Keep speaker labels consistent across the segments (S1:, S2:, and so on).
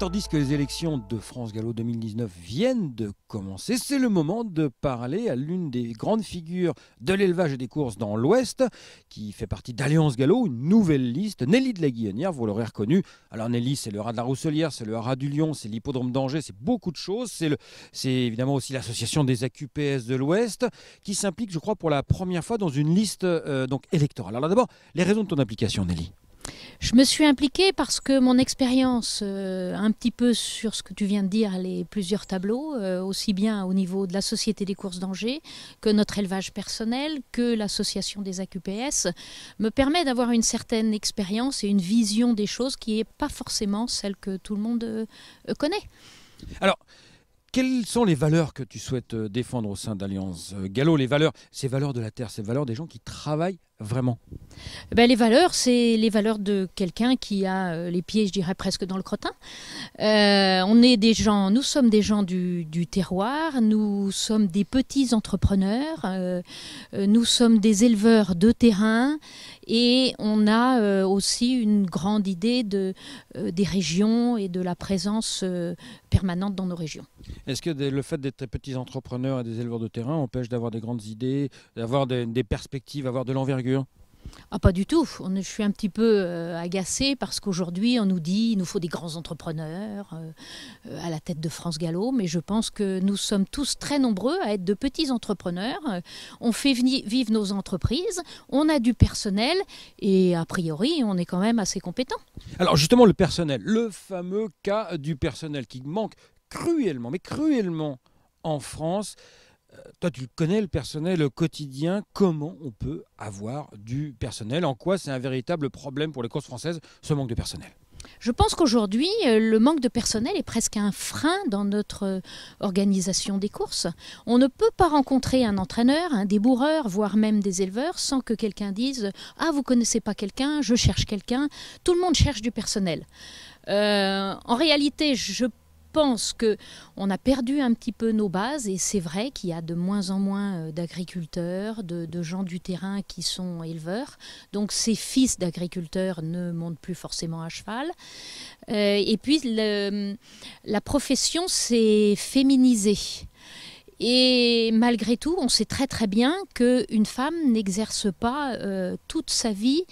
S1: Tandis que les élections de France Gallo 2019 viennent de commencer, c'est le moment de parler à l'une des grandes figures de l'élevage et des courses dans l'Ouest, qui fait partie d'Alliance Gallo, une nouvelle liste, Nelly de la Guillonnière, vous l'aurez reconnue. Alors Nelly, c'est le rat de la Rousselière, c'est le rat du Lion, c'est l'hippodrome d'Angers, c'est beaucoup de choses. C'est évidemment aussi l'association des AQPS de l'Ouest, qui s'implique, je crois, pour la première fois dans une liste euh, électorale. Alors d'abord, les raisons de ton implication, Nelly.
S2: Je me suis impliquée parce que mon expérience, euh, un petit peu sur ce que tu viens de dire, les plusieurs tableaux, euh, aussi bien au niveau de la Société des courses d'Angers que notre élevage personnel, que l'association des AQPS, me permet d'avoir une certaine expérience et une vision des choses qui n'est pas forcément celle que tout le monde euh, connaît.
S1: Alors, quelles sont les valeurs que tu souhaites défendre au sein d'Alliance Gallo Les valeurs, ces valeurs de la terre, ces valeurs des gens qui travaillent vraiment
S2: ben, Les valeurs, c'est les valeurs de quelqu'un qui a euh, les pieds, je dirais, presque dans le crottin. Euh, on est des gens, nous sommes des gens du, terroir, nous sommes des petits entrepreneurs, euh, nous sommes des éleveurs de terrain et on a aussi une grande idée de, des régions et de la présence permanente dans nos régions.
S1: Est-ce que le fait d'être des petits entrepreneurs et des éleveurs de terrain empêche d'avoir des grandes idées, d'avoir des, des perspectives, d'avoir de l'envergure
S2: ah, pas du tout. je suis un petit peu agacé euh, agacée parce qu'aujourd'hui, on nous dit qu'il nous faut des grands entrepreneurs euh, euh, à la tête de France Gallo, mais je pense que nous sommes tous très nombreux à être de petits entrepreneurs. On fait vivre nos entreprises, on a du personnel et a priori, on est quand même assez compétent.
S1: Alors justement, le personnel, le fameux cas du personnel qui manque cruellement, mais cruellement en France. Euh, toi, tu connais le personnel quotidien. Comment on peut avoir du personnel En quoi c'est un véritable problème pour les courses françaises, ce manque de personnel
S2: je pense qu'aujourd'hui, euh, le manque de personnel est presque un frein dans notre euh, organisation des courses. On ne peut pas rencontrer un entraîneur, un déboureur, voire même des éleveurs, sans que quelqu'un dise ⁇ Ah, vous connaissez pas quelqu'un, je cherche quelqu'un ⁇ Tout le monde cherche du personnel. en réalité, je pense que on a perdu un petit peu nos bases et c'est vrai qu'il y a de moins en moins euh, d'agriculteurs, de, gens du terrain qui sont éleveurs. Donc ces fils d'agriculteurs ne montent plus forcément à cheval. Euh, et puis le, la profession s'est féminisée. Et malgré tout, on sait très très bien qu'une femme n'exerce pas euh, toute sa vie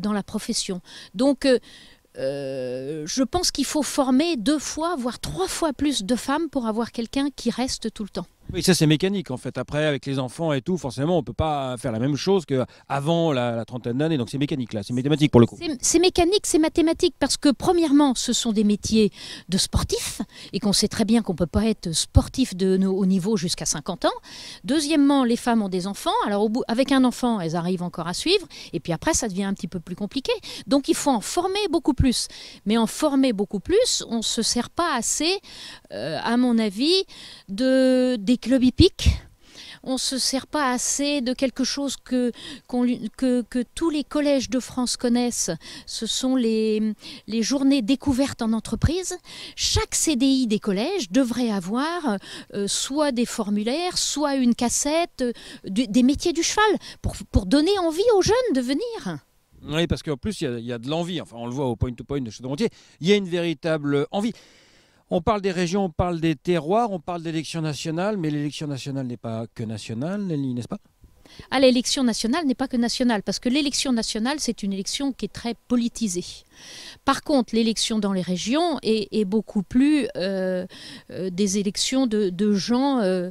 S2: dans la profession. Donc euh, je pense qu'il faut former deux fois, voire trois fois plus de femmes pour avoir quelqu'un qui reste tout le temps.
S1: Oui, ça c'est mécanique en fait. Après, avec les enfants et tout, forcément, on peut pas faire la même chose qu'avant la, la trentaine d'années. Donc c'est mécanique là, c'est mathématique pour le coup.
S2: C'est mécanique, c'est mathématique parce que premièrement, ce sont des métiers de sportifs et qu'on sait très bien qu'on peut pas être sportif de, haut niveau jusqu'à 50 ans. Deuxièmement, les femmes ont des enfants. Alors avec un enfant, elles arrivent encore à suivre. Et puis après, ça devient un petit peu plus compliqué. Donc il faut en former beaucoup plus. Mais en former beaucoup plus, on se sert pas assez, euh, à mon avis, de le bipic on ne se sert pas assez de quelque chose que, que, tous les collèges de France connaissent. Ce sont les, les journées découvertes en entreprise. Chaque CDI des collèges devrait avoir euh, soit des formulaires, soit une cassette euh, des métiers du cheval pour, donner envie aux jeunes de venir.
S1: Oui, parce qu'en plus, il y, a de l'envie. Enfin, on le voit au point-to-point ce de château montier Il y a une véritable envie. On parle des régions, on parle des terroirs, on parle d'élections nationales, mais l'élection nationale n'est pas que nationale, n'est-ce pas
S2: à l'élection nationale n'est pas que nationale, parce que l'élection nationale, c'est une élection qui est très politisée. Par contre, l'élection dans les régions est, beaucoup plus euh, euh, des élections de, gens euh,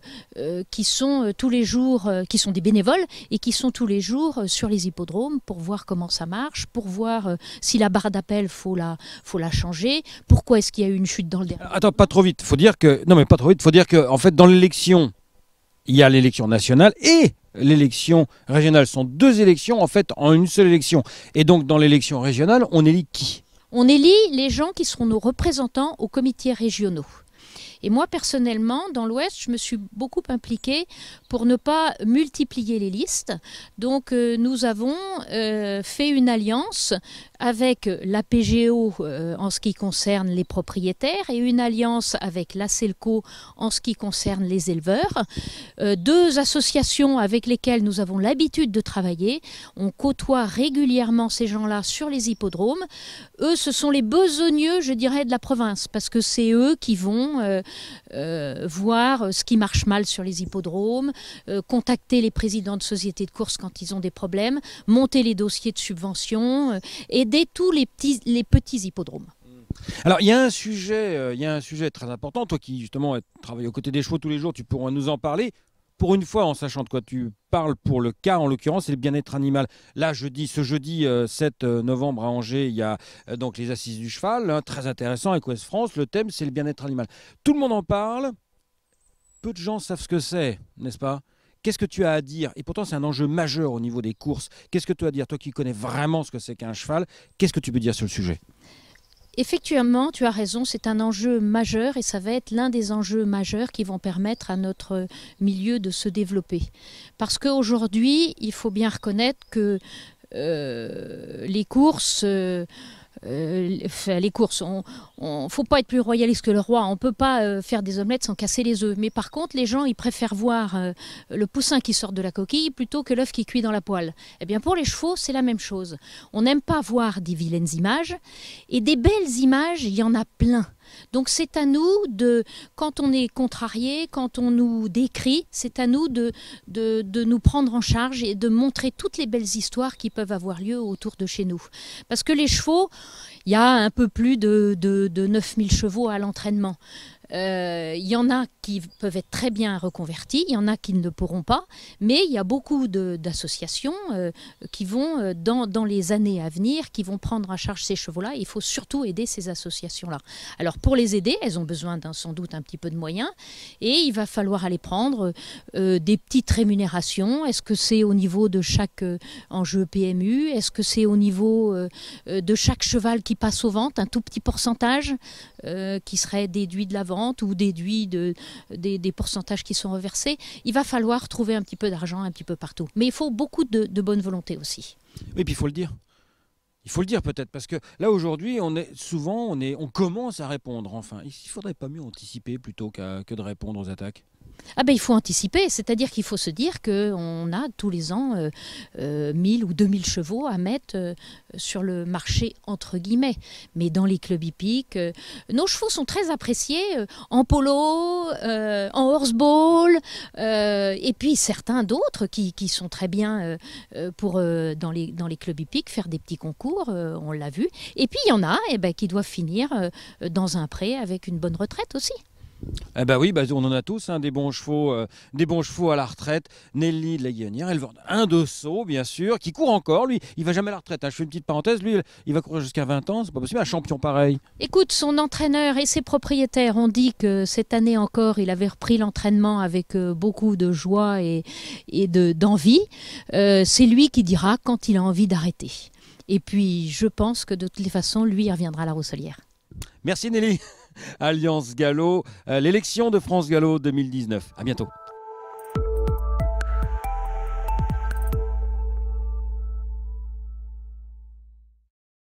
S2: qui sont tous les jours, qui sont des bénévoles et qui sont tous les jours sur les hippodromes pour voir comment ça marche, pour voir si la barre d'appel faut la, faut la changer, pourquoi est-ce qu'il y a eu une chute dans le dernier.
S1: Attends, pas trop vite. Faut dire que non, mais pas trop vite. Faut dire que en fait, dans l'élection, il y a l'élection nationale et l'élection régionale. Ce sont deux élections en fait en une seule élection. Et donc dans l'élection régionale, on élit qui
S2: On élit les gens qui seront nos représentants aux comités régionaux. Et moi, personnellement, dans l'Ouest, je me suis beaucoup impliquée pour ne pas multiplier les listes. Donc, euh, nous avons euh, fait une alliance avec la PGO euh, en ce qui concerne les propriétaires et une alliance avec la CELCO en ce qui concerne les éleveurs. deux associations avec lesquelles nous avons l'habitude de travailler. On côtoie régulièrement ces gens-là sur les hippodromes. Eux, ce sont les besogneux, je dirais, de la province, parce que c'est eux qui vont euh, voir euh, ce qui marche mal sur les hippodromes, euh, contacter les présidents de sociétés de course quand ils ont des problèmes, monter les dossiers de subvention, aider tous les petits, les petits hippodromes.
S1: Alors, il y a un sujet, il y a un sujet très important. Toi qui justement travailles aux côtés des chevaux tous les jours, tu pourras nous en parler pour une fois, en sachant de quoi tu parles pour le cas, en l'occurrence, c'est le bien-être animal. Là, jeudi, ce jeudi 7 euh, euh, novembre à Angers, il y a euh, donc les assises du cheval, hein, très intéressant, avec France, le thème, c'est le bien-être animal. Tout le monde en parle, peu de gens savent ce que c'est, n'est-ce pas Qu'est-ce que tu as à dire Et pourtant, c'est un enjeu majeur au niveau des courses. Qu'est-ce que tu as à dire, toi qui connais vraiment ce que c'est qu'un cheval Qu'est-ce que tu peux dire sur le sujet
S2: Effectivement, tu as raison, c'est un enjeu majeur et ça va être l'un des enjeux majeurs qui vont permettre à notre milieu de se développer. Parce qu'aujourd'hui, il faut bien reconnaître que euh, les courses... Euh, euh, les courses. On, ne faut pas être plus royaliste que le roi. On peut pas euh, faire des omelettes sans casser les œufs. Mais par contre, les gens ils préfèrent voir euh, le poussin qui sort de la coquille plutôt que l'œuf qui cuit dans la poêle. Eh bien, pour les chevaux, c'est la même chose. On n'aime pas voir des vilaines images et des belles images. Il y en a plein. Donc c'est à nous de, quand on est contrarié, quand on nous décrit, c'est à nous de, de, nous prendre en charge et de montrer toutes les belles histoires qui peuvent avoir lieu autour de chez nous. Parce que les chevaux, il y a un peu plus de, de, de 9000 chevaux à l'entraînement il euh, y en a qui peuvent être très bien reconvertis, il y en a qui ne le pourront pas, mais il y a beaucoup d'associations euh, qui vont, euh, dans, les années à venir, qui vont prendre en charge ces chevaux-là. Il faut surtout aider ces associations-là. Alors pour les aider, elles ont besoin sans doute un petit peu de moyens, et il va falloir aller prendre des petites rémunérations. Est-ce que c'est au niveau de chaque enjeu PMU Est-ce que c'est au niveau de chaque cheval qui passe aux ventes, un tout petit pourcentage qui serait déduit de la vente ou déduit de, des, pourcentages qui sont reversés. Il va falloir trouver un petit peu d'argent un petit peu partout. Mais il faut beaucoup de, bonne volonté aussi.
S1: Oui, puis il faut le dire. Il faut le dire peut-être, parce que là aujourd'hui, on est souvent, on, est, on commence à répondre enfin. Il ne faudrait pas mieux anticiper plutôt que de répondre aux attaques
S2: ah ben, il faut anticiper, c'est-à-dire qu'il faut se dire qu'on a tous les ans 1000 euh, euh, ou 2000 chevaux à mettre euh, sur le marché, entre guillemets. Mais dans les clubs hippiques, nos chevaux sont très appréciés en polo, en horseball, et puis certains d'autres qui, sont très bien pour, dans, les, dans les clubs hippiques, faire des petits concours, on l'a vu. Et puis il y en a eh ben, qui doivent finir dans un pré avec une bonne retraite aussi.
S1: Eh ben oui, bah, on en a tous, hein, des bons chevaux, euh, des bons chevaux à la retraite. Nelly de la Guillonnière, elle vend un de saut, bien sûr, qui court encore. Lui, il va jamais à la retraite. Hein. Je fais une petite parenthèse. Lui, il va courir jusqu'à 20 ans. C'est pas possible, un champion pareil.
S2: Écoute, son entraîneur et ses propriétaires ont dit que cette année encore, il avait repris l'entraînement avec euh, beaucoup de joie et, d'envie. Euh, c'est lui qui dira quand il a envie d'arrêter. Et puis, je pense que de toutes les façons, lui, reviendra à la Rousselière.
S1: Merci Nelly. Alliance Gallo, euh, l'élection de France Gallo 2019. À bientôt.